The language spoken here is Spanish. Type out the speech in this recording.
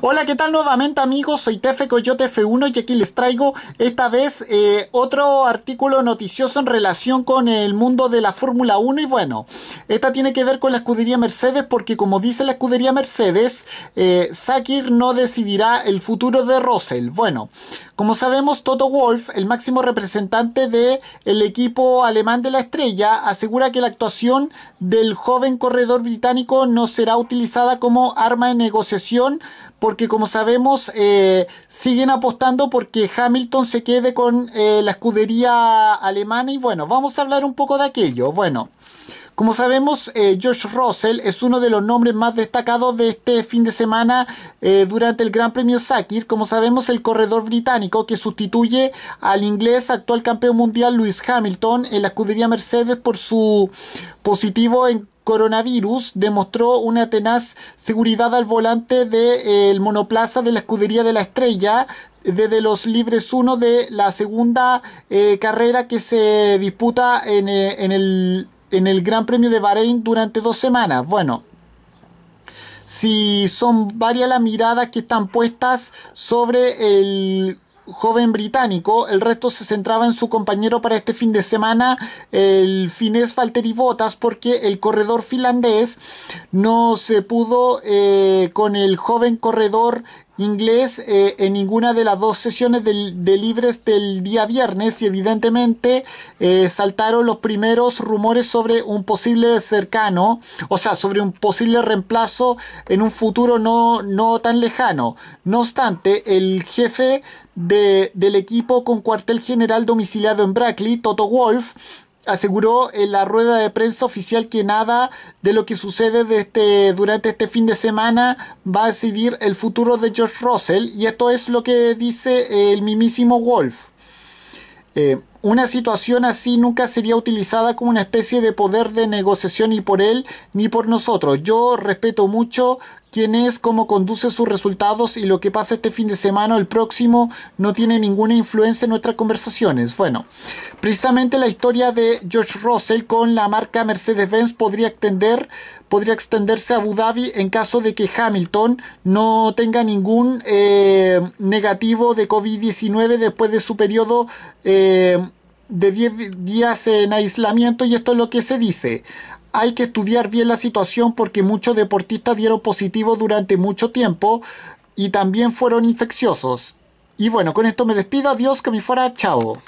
Hola, ¿qué tal nuevamente amigos? Soy Tefe Coyote F1 y aquí les traigo esta vez eh, otro artículo noticioso en relación con el mundo de la Fórmula 1 y bueno, esta tiene que ver con la escudería Mercedes porque como dice la escudería Mercedes, eh, Sakir no decidirá el futuro de Russell. Bueno, como sabemos, Toto Wolf, el máximo representante del equipo alemán de la estrella, asegura que la actuación del joven corredor británico no será utilizada como arma de negociación porque como sabemos eh, siguen apostando porque Hamilton se quede con eh, la escudería alemana y bueno, vamos a hablar un poco de aquello. Bueno. Como sabemos, eh, George Russell es uno de los nombres más destacados de este fin de semana eh, durante el Gran Premio Sakir. Como sabemos, el corredor británico que sustituye al inglés actual campeón mundial Lewis Hamilton en la escudería Mercedes por su positivo en coronavirus demostró una tenaz seguridad al volante del de, eh, monoplaza de la escudería de la estrella desde los libres 1 de la segunda carrera que se disputa en el en el Gran Premio de Bahrein durante dos semanas. Bueno, si son varias las miradas que están puestas sobre el joven británico, el resto se centraba en su compañero para este fin de semana, el finés Falteri botas porque el corredor finlandés no se pudo eh, con el joven corredor inglés eh, en ninguna de las dos sesiones de, libres del día viernes y evidentemente eh, saltaron los primeros rumores sobre un posible cercano, o sea, sobre un posible reemplazo en un futuro no, no tan lejano. No obstante, el jefe de, del equipo con cuartel general domiciliado en Brackley, Toto Wolf, aseguró en la rueda de prensa oficial que nada de lo que sucede este, durante este fin de semana va a decidir el futuro de George Russell y esto es lo que dice el mimísimo Wolf. Eh, una situación así nunca sería utilizada como una especie de poder de negociación ni por él ni por nosotros. Yo respeto mucho quién es, cómo conduce sus resultados y lo que pasa este fin de semana o el próximo no tiene ninguna influencia en nuestras conversaciones. Bueno, precisamente la historia de George Russell con la marca Mercedes-Benz podría extender podría extenderse a Abu Dhabi en caso de que Hamilton no tenga ningún eh, negativo de COVID-19 después de su periodo eh, de 10 días en aislamiento y esto es lo que se dice hay que estudiar bien la situación porque muchos deportistas dieron positivo durante mucho tiempo y también fueron infecciosos. Y bueno, con esto me despido. Adiós, que me fuera. Chao.